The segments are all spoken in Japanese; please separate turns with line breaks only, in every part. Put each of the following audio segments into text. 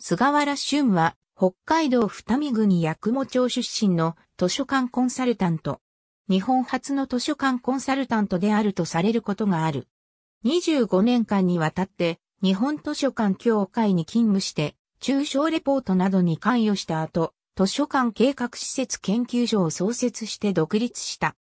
菅原俊は、北海道二見郡八雲町出身の図書館コンサルタント。日本初の図書館コンサルタントであるとされることがある。25年間にわたって、日本図書館協会に勤務して、中小レポートなどに関与した後、図書館計画施設研究所を創設して独立した。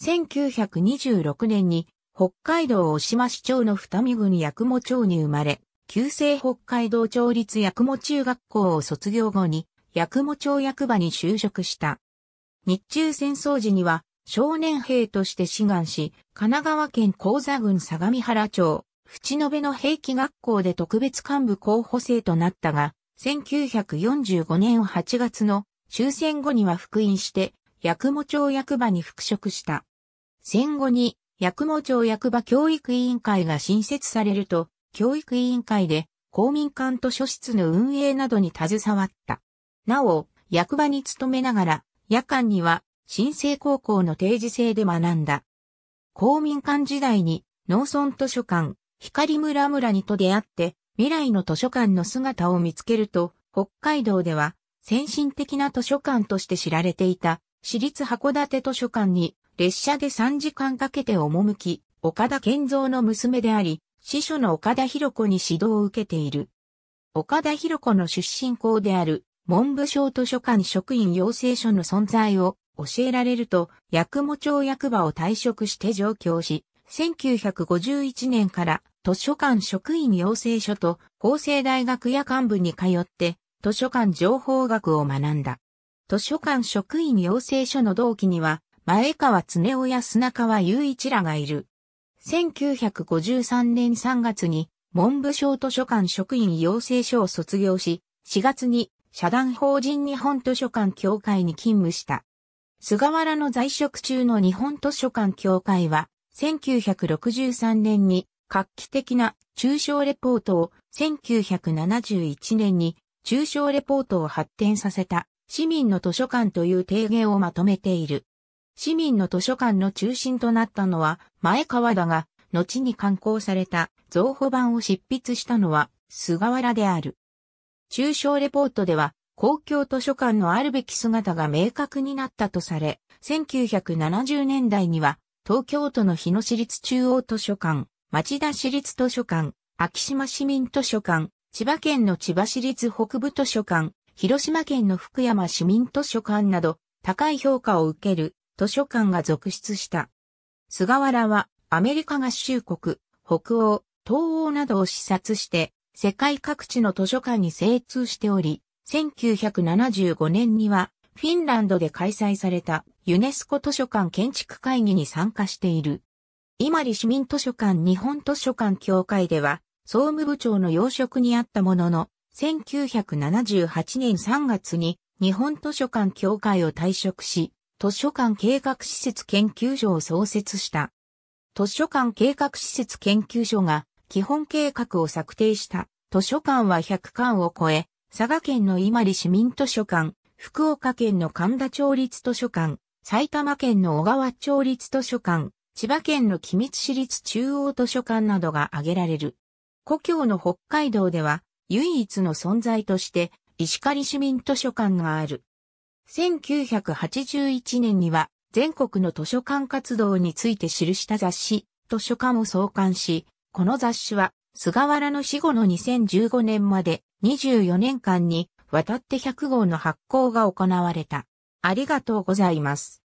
1926年に北海道大島市町の二見郡八雲町に生まれ、旧制北海道町立八雲中学校を卒業後に、八雲町役場に就職した。日中戦争時には、少年兵として志願し、神奈川県高座郡相模原町、淵延の兵器学校で特別幹部候補生となったが、1945年8月の終戦後には復員して、八雲町役場に復職した。戦後に、八雲町役場教育委員会が新設されると、教育委員会で公民館図書室の運営などに携わった。なお、役場に勤めながら、夜間には新生高校の定時制で学んだ。公民館時代に農村図書館、光村村にと出会って、未来の図書館の姿を見つけると、北海道では先進的な図書館として知られていた、私立函館図書館に列車で3時間かけて赴き、岡田健三の娘であり、司書の岡田博子に指導を受けている。岡田博子の出身校である文部省図書館職員養成所の存在を教えられると、役務町役場を退職して上京し、1951年から図書館職員養成所と厚生大学や幹部に通って図書館情報学を学んだ。図書館職員養成所の同期には前川恒夫や砂川雄一らがいる。1953年3月に文部省図書館職員養成所を卒業し、4月に社団法人日本図書館協会に勤務した。菅原の在職中の日本図書館協会は、1963年に画期的な中小レポートを、1971年に中小レポートを発展させた市民の図書館という提言をまとめている。市民の図書館の中心となったのは前川だが、後に刊行された増補版を執筆したのは菅原である。中小レポートでは公共図書館のあるべき姿が明確になったとされ、1970年代には東京都の日野市立中央図書館、町田市立図書館、秋島市民図書館、千葉県の千葉市立北部図書館、広島県の福山市民図書館など高い評価を受ける図書館が続出した。菅原はアメリカ合衆国、北欧、東欧などを視察して、世界各地の図書館に精通しており、1975年にはフィンランドで開催されたユネスコ図書館建築会議に参加している。今里市民図書館日本図書館協会では、総務部長の要職にあったものの、1978年3月に日本図書館協会を退職し、図書館計画施設研究所を創設した。図書館計画施設研究所が基本計画を策定した図書館は100館を超え、佐賀県の伊万里市民図書館、福岡県の神田町立図書館、埼玉県の小川町立図書館、千葉県の君津市立中央図書館などが挙げられる。故郷の北海道では唯一の存在として石狩市民図書館がある。1981年には全国の図書館活動について記した雑誌、図書館を創刊し、この雑誌は菅原の死後の2015年まで24年間にわたって100号の発行が行われた。ありがとうございます。